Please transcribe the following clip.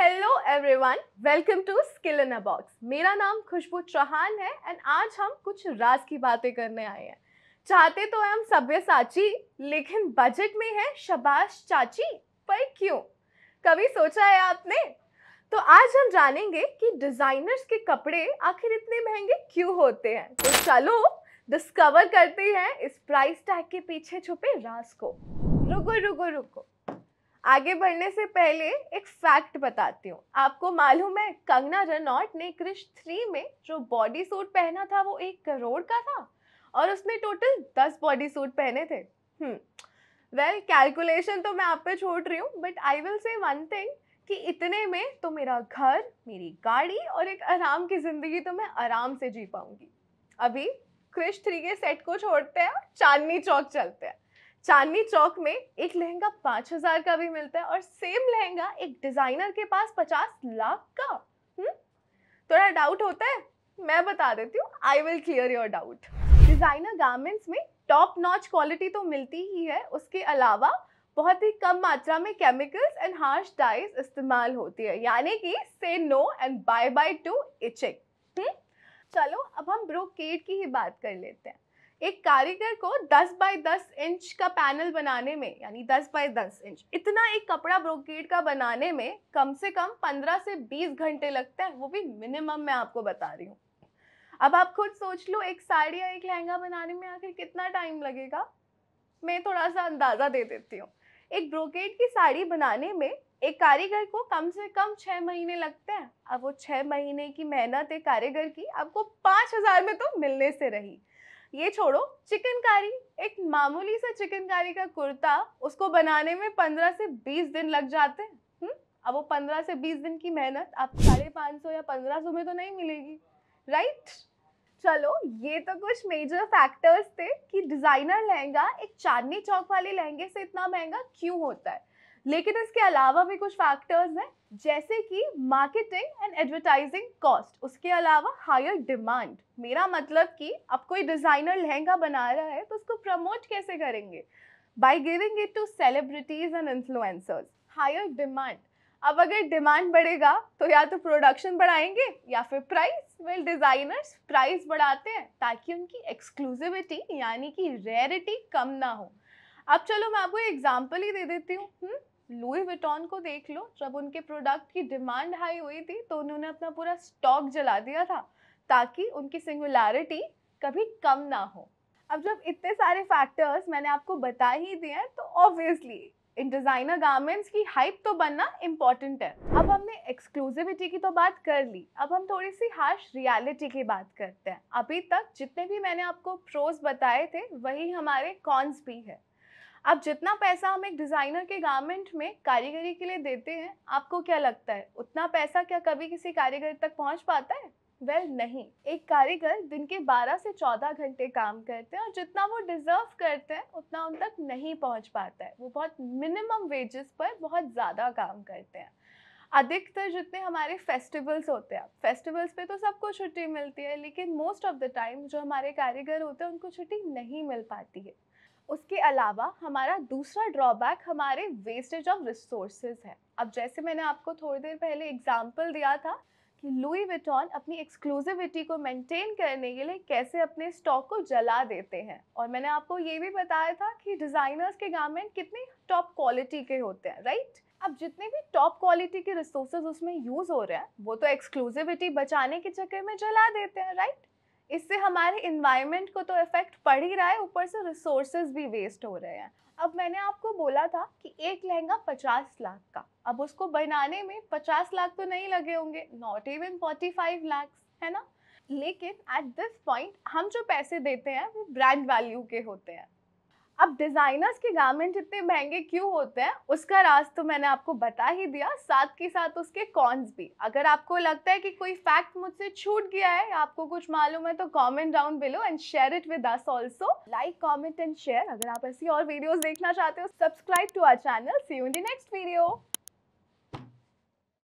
Hello everyone welcome to skill in a box मेरा नाम खुशबू चौहान है एंड आज हम कुछ राज की बातें करने आए हैं चाहते तो हम सभ्य साची लेकिन बजट में है शबाश चाची पर क्यों कभी सोचा है आपने तो आज हम जानेंगे कि डिजाइनर्स के कपड़े आखिर इतने महंगे क्यों होते हैं तो चलो डिस्कवर करते हैं इस प्राइस टैग के पीछे छुपे राज को रुको रुको रुको आगे बढ़ने से पहले एक फैक्ट बताती हूँ आपको मालूम है कंगना रनौट ने क्रिश थ्री में जो बॉडी सूट पहना था वो एक करोड़ का था और उसने टोटल दस बॉडी सूट पहने थे वेल हम्म, कैलकुलेशन well, तो मैं आप पे छोड़ रही हूँ but I will say one thing कि इतने में तो मेरा घर मेरी गाड़ी और एक आराम की ज़िंदगी तो मैं आराम से जी पाऊँगी अभी क्रिश थ्री के सेट को छोड़ते हैं चांदनी चौक चलते हैं चांदनी चौक में एक लहंगा पांच हजार का भी मिलता है और सेम लहंगा एक डिजाइनर के पास पचास लाख का हम्म? थोड़ा डाउट होता है मैं बता देती हूँ I will clear your doubt designer garments में टॉप नॉच क्वालिटी तो मिलती ही है उसके अलावा बहुत ही कम मात्रा में केमिकल्स एंड हार्श डाइज इस्तेमाल होती है यानी कि say no and bye bye to itching चलो अब हम ब्रोकेड की ही बात कर लेते हैं एक कारीगर को 10 बाय 10 इंच का पैनल बनाने में यानी 10 बाय 10 इंच इतना एक कपड़ा ब्रोकेड का बनाने में कम से कम 15 से 20 घंटे लगते हैं वो भी मिनिमम मैं आपको बता रही हूँ अब आप खुद सोच लो एक साड़ी या एक लहंगा बनाने में आखिर कितना टाइम लगेगा मैं थोड़ा सा अंदाज़ा दे देती हूँ एक ब्रोकेड की साड़ी बनाने में एक कारीगर को कम से कम छः महीने लगते हैं अब वो छः महीने की मेहनत एक कारीगर की आपको पाँच हज़ार में तो मिलने से रही ये छोड़ो चिकनकारी एक मामूली सा चिकनकारी का कुर्ता उसको बनाने में पंद्रह से बीस दिन लग जाते हैं अब वो पंद्रह से बीस दिन की मेहनत आप साढ़े पाँच सौ या पंद्रह सौ में तो नहीं मिलेगी राइट चलो ये तो कुछ मेजर फैक्टर्स थे कि डिज़ाइनर लहंगा एक चांदनी चौक वाले लहंगे से इतना महंगा क्यों होता है लेकिन इसके अलावा भी कुछ फैक्टर्स हैं जैसे कि मार्केटिंग एंड एडवर्टाइजिंग कॉस्ट उसके अलावा हायर डिमांड मेरा मतलब कि अब कोई डिज़ाइनर लहंगा बना रहा है तो उसको प्रमोट कैसे करेंगे by giving it to celebrities and influencers higher demand अब अगर डिमांड बढ़ेगा तो या तो प्रोडक्शन बढ़ाएंगे या फिर प्राइस वेल डिज़ाइनर्स प्राइस बढ़ाते हैं ताकि उनकी एक्सक्लूसिविटी यानी कि रेयरिटी कम ना हो अब चलो मैं आपको एग्जाम्पल ही दे देती हूँ लुई हम्म, विटॉन को देख लो जब उनके प्रोडक्ट की डिमांड हाई हुई थी तो उन्होंने अपना पूरा स्टॉक जला दिया था ताकि उनकी सिंगुलैरिटी कभी कम ना हो अब जब इतने सारे फैक्टर्स मैंने आपको बता ही दिए हैं तो ऑब्वियसली इन डिज़ाइनर गारमेंट्स की हाइप तो बनना इम्पॉर्टेंट है अब हमने एक्सक्लूसिविटी की तो बात कर ली अब हम थोड़ी सी हार्श रियलिटी की बात करते हैं अभी तक जितने भी मैंने आपको प्रोज बताए थे वही हमारे कॉन्स भी है अब जितना पैसा हम एक डिज़ाइनर के गारमेंट में कारीगरी के लिए देते हैं आपको क्या लगता है उतना पैसा क्या कभी किसी कारीगर तक पहुंच पाता है वेल well, नहीं एक कारीगर दिन के 12 से 14 घंटे काम करते हैं और जितना वो डिजर्व करते हैं उतना उन तक नहीं पहुंच पाता है वो बहुत मिनिमम वेजेस पर बहुत ज़्यादा काम करते हैं अधिकतर जितने हमारे फेस्टिवल्स होते हैं फेस्टिवल्स पे तो सबको छुट्टी मिलती है लेकिन मोस्ट ऑफ द टाइम जो हमारे कारीगर होते हैं उनको छुट्टी नहीं मिल पाती है उसके अलावा हमारा दूसरा ड्रॉबैक हमारे वेस्टेज ऑफ रिसोर्सेज है अब जैसे मैंने आपको थोड़ी देर पहले एग्जाम्पल दिया था कि लुई विटॉन अपनी एक्सक्लूसिविटी को मेंटेन करने के लिए कैसे अपने स्टॉक को जला देते हैं और मैंने आपको ये भी बताया था कि डिज़ाइनर्स के गारमेंट कितने टॉप क्वालिटी के होते हैं राइट अब जितने भी टॉप क्वालिटी के रिसोर्सेज उसमें यूज़ हो रहे हैं वो तो एक्सक्लूसिविटी बचाने के चक्कर में जला देते हैं राइट इससे हमारे इन्वायरमेंट को तो इफेक्ट पड़ ही रहा है ऊपर से रिसोर्सेज भी वेस्ट हो रहे हैं अब मैंने आपको बोला था कि एक लहंगा पचास लाख का अब उसको बनाने में पचास लाख तो नहीं लगे होंगे not even forty five lakh है ना लेकिन एट दिस पॉइंट हम जो पैसे देते हैं वो ब्रांड वैल्यू के होते हैं अब डिज़ाइनर्स के गारमेंट इतने महंगे क्यों होते हैं उसका राज तो मैंने आपको बता ही दिया साथ के साथ उसके कॉन्स भी अगर आपको लगता है कि कोई फैक्ट मुझसे छूट गया है आपको कुछ मालूम है तो comment down below and share it with us also like comment and share अगर आप ऐसी और वीडियोस देखना चाहते हो subscribe to our channel see you in the next video